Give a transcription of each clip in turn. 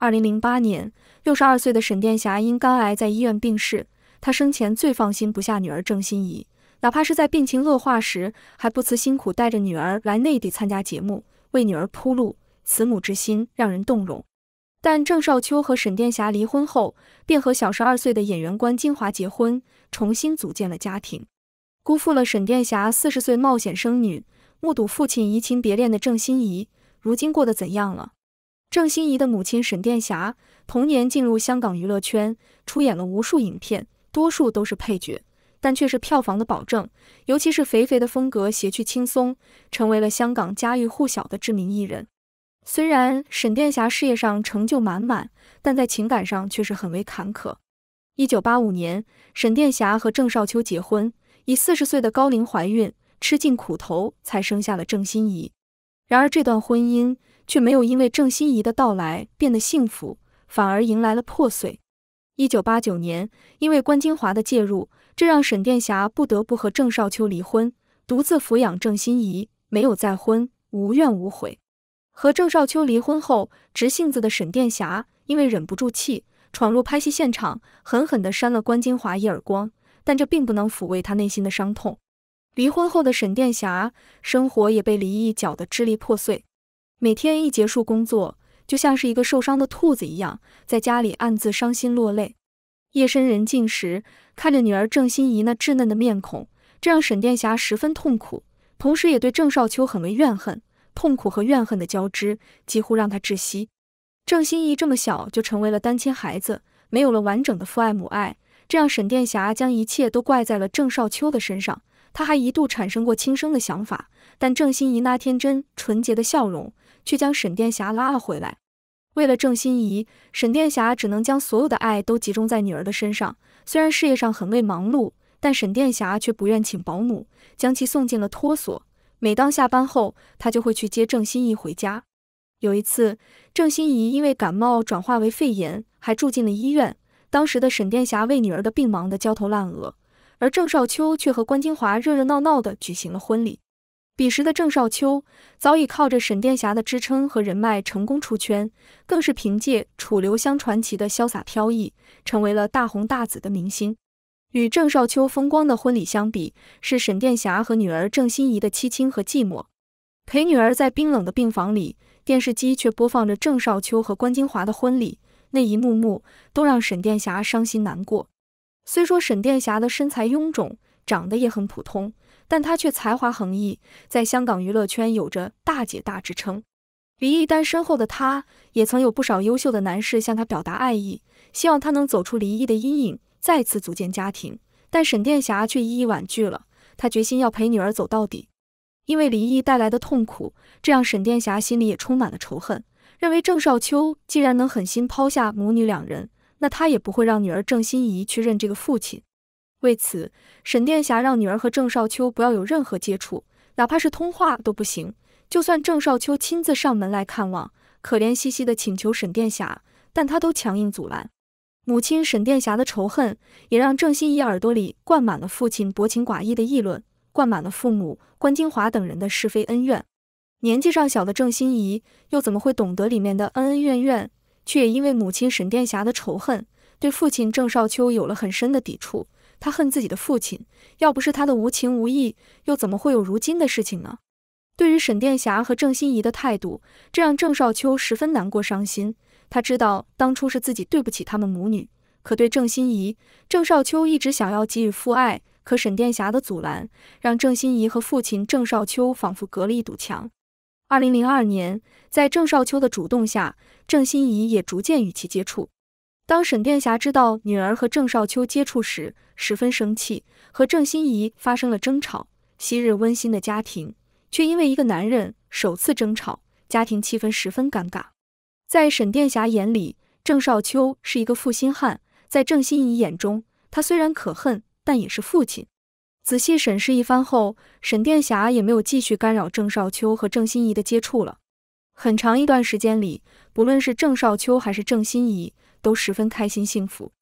二零零八年，六十二岁的沈殿霞因肝癌在医院病逝。她生前最放心不下女儿郑欣宜，哪怕是在病情恶化时，还不辞辛苦带着女儿来内地参加节目，为女儿铺路，慈母之心让人动容。但郑少秋和沈殿霞离婚后，便和小十二岁的演员关金华结婚，重新组建了家庭，辜负了沈殿霞四十岁冒险生女，目睹父亲移情别恋的郑欣宜，如今过得怎样了？郑欣宜的母亲沈殿霞，同年进入香港娱乐圈，出演了无数影片，多数都是配角，但却是票房的保证。尤其是肥肥的风格，谐趣轻松，成为了香港家喻户晓的知名艺人。虽然沈殿霞事业上成就满满，但在情感上却是很为坎坷。一九八五年，沈殿霞和郑少秋结婚，以四十岁的高龄怀孕，吃尽苦头才生下了郑欣宜。然而，这段婚姻却没有因为郑欣怡的到来变得幸福，反而迎来了破碎。一九八九年，因为关金华的介入，这让沈殿霞不得不和郑少秋离婚，独自抚养郑欣怡，没有再婚，无怨无悔。和郑少秋离婚后，直性子的沈殿霞因为忍不住气，闯入拍戏现场，狠狠地扇了关金华一耳光，但这并不能抚慰他内心的伤痛。离婚后的沈殿霞，生活也被离异搅得支离破碎。每天一结束工作，就像是一个受伤的兔子一样，在家里暗自伤心落泪。夜深人静时，看着女儿郑欣怡那稚嫩的面孔，这让沈殿霞十分痛苦，同时也对郑少秋很为怨恨。痛苦和怨恨的交织，几乎让她窒息。郑欣怡这么小就成为了单亲孩子，没有了完整的父爱母爱，这让沈殿霞将一切都怪在了郑少秋的身上。他还一度产生过轻生的想法，但郑欣怡那天真纯洁的笑容却将沈殿霞拉了回来。为了郑欣怡，沈殿霞只能将所有的爱都集中在女儿的身上。虽然事业上很为忙碌，但沈殿霞却不愿请保姆，将其送进了托所。每当下班后，他就会去接郑欣怡回家。有一次，郑欣怡因为感冒转化为肺炎，还住进了医院。当时的沈殿霞为女儿的病忙得焦头烂额。而郑少秋却和关金华热热闹闹地举行了婚礼。彼时的郑少秋早已靠着沈殿霞的支撑和人脉成功出圈，更是凭借《楚留香传奇》的潇洒飘逸，成为了大红大紫的明星。与郑少秋风光的婚礼相比，是沈殿霞和女儿郑欣宜的凄清和寂寞。陪女儿在冰冷的病房里，电视机却播放着郑少秋和关金华的婚礼，那一幕幕都让沈殿霞伤心难过。虽说沈殿霞的身材臃肿，长得也很普通，但她却才华横溢，在香港娱乐圈有着“大姐大”之称。离异单身后的她，也曾有不少优秀的男士向她表达爱意，希望她能走出离异的阴影，再次组建家庭。但沈殿霞却一一婉拒了，她决心要陪女儿走到底。因为离异带来的痛苦，这让沈殿霞心里也充满了仇恨，认为郑少秋既然能狠心抛下母女两人。那他也不会让女儿郑心怡去认这个父亲。为此，沈殿霞让女儿和郑少秋不要有任何接触，哪怕是通话都不行。就算郑少秋亲自上门来看望，可怜兮兮的请求沈殿霞，但他都强硬阻拦。母亲沈殿霞的仇恨，也让郑心怡耳朵里灌满了父亲薄情寡义的议论，灌满了父母关金华等人的是非恩怨。年纪尚小的郑心怡，又怎么会懂得里面的恩恩怨怨？却也因为母亲沈殿霞的仇恨，对父亲郑少秋有了很深的抵触。他恨自己的父亲，要不是他的无情无义，又怎么会有如今的事情呢？对于沈殿霞和郑欣怡的态度，这让郑少秋十分难过伤心。他知道当初是自己对不起他们母女，可对郑欣怡，郑少秋一直想要给予父爱，可沈殿霞的阻拦，让郑欣怡和父亲郑少秋仿佛隔了一堵墙。二零零二年，在郑少秋的主动下，郑欣宜也逐渐与其接触。当沈殿霞知道女儿和郑少秋接触时，十分生气，和郑欣宜发生了争吵。昔日温馨的家庭，却因为一个男人首次争吵，家庭气氛十分尴尬。在沈殿霞眼里，郑少秋是一个负心汉；在郑欣宜眼中，他虽然可恨，但也是父亲。仔细审视一番后，沈殿霞也没有继续干扰郑少秋和郑欣宜的接触了。很长一段时间里，不论是郑少秋还是郑欣宜，都十分开心幸福。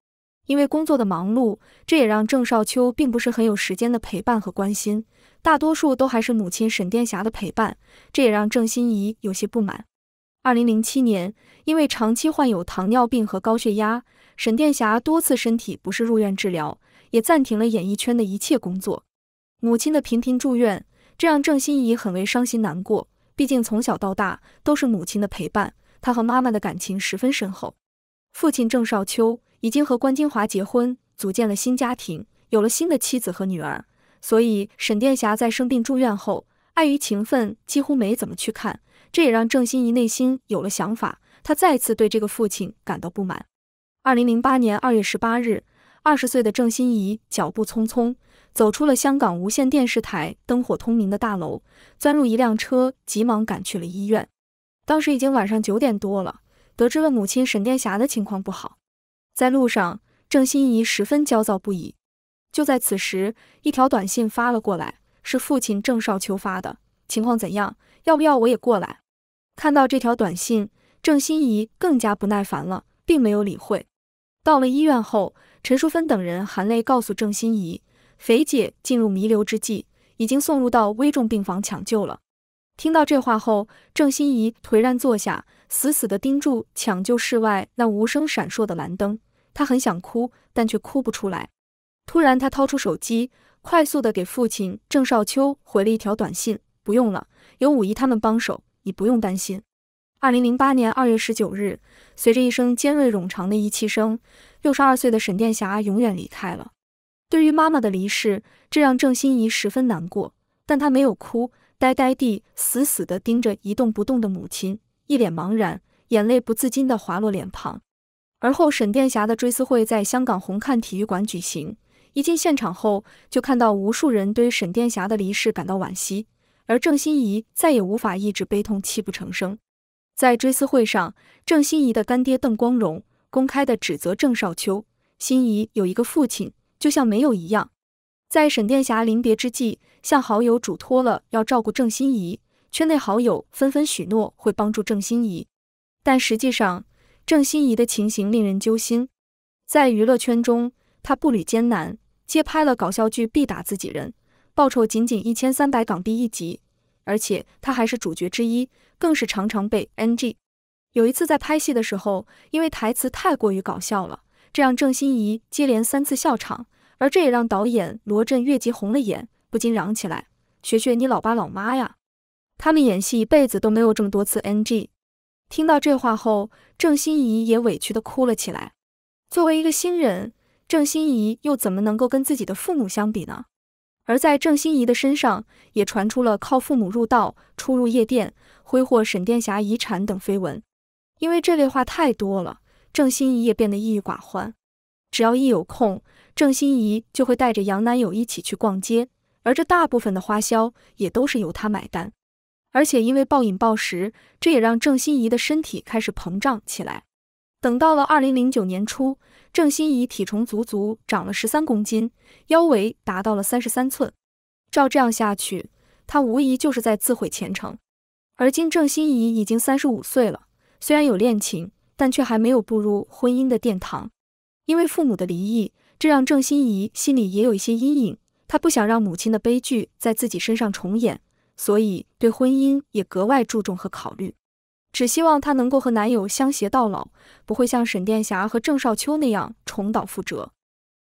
因为工作的忙碌，这也让郑少秋并不是很有时间的陪伴和关心，大多数都还是母亲沈殿霞的陪伴，这也让郑欣怡有些不满。二零零七年，因为长期患有糖尿病和高血压，沈殿霞多次身体不适入院治疗。也暂停了演艺圈的一切工作。母亲的频频住院，这让郑欣宜很为伤心难过。毕竟从小到大都是母亲的陪伴，她和妈妈的感情十分深厚。父亲郑少秋已经和关金华结婚，组建了新家庭，有了新的妻子和女儿。所以沈殿霞在生病住院后，碍于情分，几乎没怎么去看。这也让郑欣宜内心有了想法，她再次对这个父亲感到不满。二零零八年二月十八日。二十岁的郑欣怡脚步匆匆，走出了香港无线电视台灯火通明的大楼，钻入一辆车，急忙赶去了医院。当时已经晚上九点多了，得知了母亲沈殿霞的情况不好，在路上，郑欣怡十分焦躁不已。就在此时，一条短信发了过来，是父亲郑少秋发的：“情况怎样？要不要我也过来？”看到这条短信，郑欣怡更加不耐烦了，并没有理会。到了医院后。陈淑芬等人含泪告诉郑欣怡，肥姐进入弥留之际，已经送入到危重病房抢救了。听到这话后，郑欣怡颓然坐下，死死地盯住抢救室外那无声闪烁的蓝灯。她很想哭，但却哭不出来。突然，她掏出手机，快速地给父亲郑少秋回了一条短信：不用了，有五姨他们帮手，你不用担心。二零零八年二月十九日，随着一声尖锐冗长的遗弃声，六十二岁的沈殿霞永远离开了。对于妈妈的离世，这让郑欣宜十分难过，但她没有哭，呆呆地死死地盯着一动不动的母亲，一脸茫然，眼泪不自禁地滑落脸庞。而后，沈殿霞的追思会在香港红磡体育馆举行。一进现场后，就看到无数人对沈殿霞的离世感到惋惜，而郑欣宜再也无法抑制悲痛，泣不成声。在追思会上，郑欣宜的干爹邓光荣公开地指责郑少秋，欣宜有一个父亲就像没有一样。在沈殿霞临别之际，向好友嘱托了要照顾郑欣宜，圈内好友纷纷许诺会帮助郑欣宜，但实际上郑欣宜的情形令人揪心。在娱乐圈中，他步履艰难，接拍了搞笑剧必打自己人，报酬仅仅一千三百港币一集。而且他还是主角之一，更是常常被 N G。有一次在拍戏的时候，因为台词太过于搞笑了，这让郑欣宜接连三次笑场，而这也让导演罗振越急红了眼，不禁嚷起来：“学学你老爸老妈呀，他们演戏一辈子都没有这么多次 N G。”听到这话后，郑欣宜也委屈地哭了起来。作为一个新人，郑欣宜又怎么能够跟自己的父母相比呢？而在郑欣宜的身上，也传出了靠父母入道、出入夜店、挥霍沈殿霞遗产等绯闻。因为这类话太多了，郑欣宜也变得抑郁寡欢。只要一有空，郑欣宜就会带着杨男友一起去逛街，而这大部分的花销也都是由她买单。而且因为暴饮暴食，这也让郑欣宜的身体开始膨胀起来。等到了二零零九年初，郑欣宜体重足足长了十三公斤，腰围达到了三十三寸。照这样下去，她无疑就是在自毁前程。而今郑欣宜已经三十五岁了，虽然有恋情，但却还没有步入婚姻的殿堂。因为父母的离异，这让郑欣宜心里也有一些阴影。她不想让母亲的悲剧在自己身上重演，所以对婚姻也格外注重和考虑。只希望她能够和男友相携到老，不会像沈殿霞和郑少秋那样重蹈覆辙。